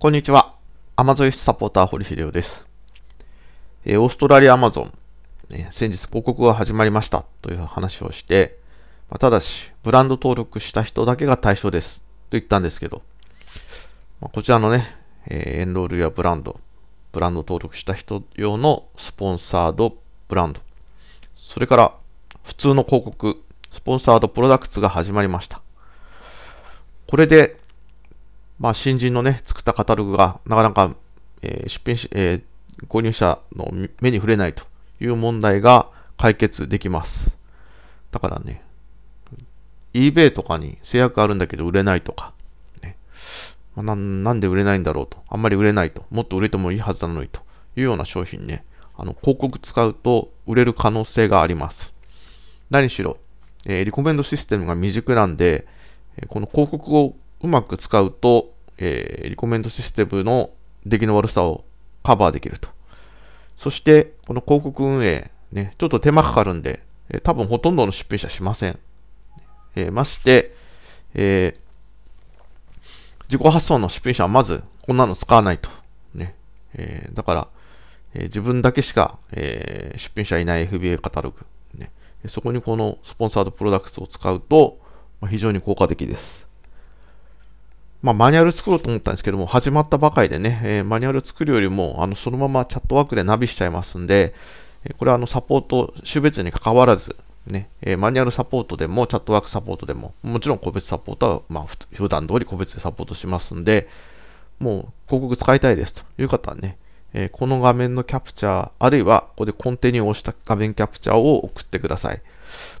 こんにちは。アマゾイスサポーター、堀秀夫です。えー、オーストラリアアマゾン、ね、先日広告が始まりましたという話をして、まあ、ただし、ブランド登録した人だけが対象ですと言ったんですけど、まあ、こちらのね、えー、エンロールやブランド、ブランド登録した人用のスポンサードブランド、それから普通の広告、スポンサードプロダクツが始まりました。これでまあ、新人のね、作ったカタログが、なかなか、えー、出品し、えー、購入者の目に触れないという問題が解決できます。だからね、eBay とかに制約あるんだけど売れないとか、ねまあ、なんで売れないんだろうと、あんまり売れないと、もっと売れてもいいはずなのにというような商品ね、あの広告使うと売れる可能性があります。何しろ、えー、リコメンドシステムが未熟なんで、この広告をうまく使うと、えー、リコメンドシステムの出来の悪さをカバーできると。そして、この広告運営、ね、ちょっと手間かかるんで、えー、多分ほとんどの出品者しません。えー、まして、えー、自己発想の出品者はまず、こんなの使わないと。ね。えー、だから、えー、自分だけしか、えー、出品者いない FBA カタログ、ね。そこにこのスポンサードプロダクツを使うと、ま非常に効果的です。まあ、マニュアル作ろうと思ったんですけども、始まったばかりでね、えー、マニュアル作るよりも、あの、そのままチャットワークでナビしちゃいますんで、これはあの、サポート、種別に関わらず、ね、えー、マニュアルサポートでも、チャットワークサポートでも、もちろん個別サポートは、まあ、普段通り個別でサポートしますんで、もう、広告使いたいですという方はね、えー、この画面のキャプチャー、あるいは、ここでコンテニューを押した画面キャプチャーを送ってください。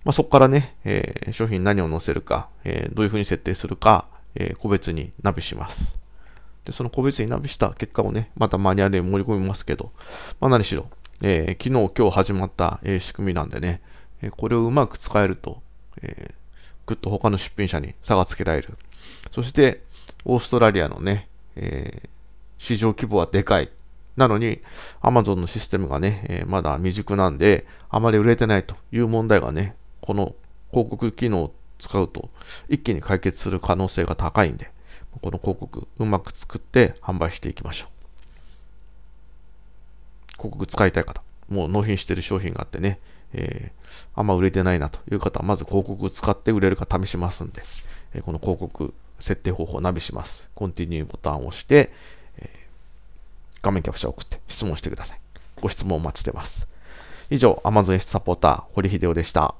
まあ、そこからね、えー、商品何を載せるか、えどういうふうに設定するか、えー、個別にナビします。で、その個別にナビした結果をね、またマニュアルに盛り込みますけど、まあ何しろ、えー、昨日今日始まった、えー、仕組みなんでね、えこれをうまく使えると、えぐっと他の出品者に差がつけられる。そして、オーストラリアのね、え市場規模はでかい。なのに、Amazon のシステムがね、えまだ未熟なんで、あまり売れてないという問題がね、この広告機能使うと一気に解決する可能性が高いんで、この広告うまく作って販売していきましょう。広告使いたい方、もう納品してる商品があってね、えー、あんま売れてないなという方は、まず広告使って売れるか試しますんで、えー、この広告設定方法をナビします。コンティニューボタンを押して、えー、画面キャプチャーを送って質問してください。ご質問お待ちしてます。以上、Amazon サポーター、堀秀夫でした。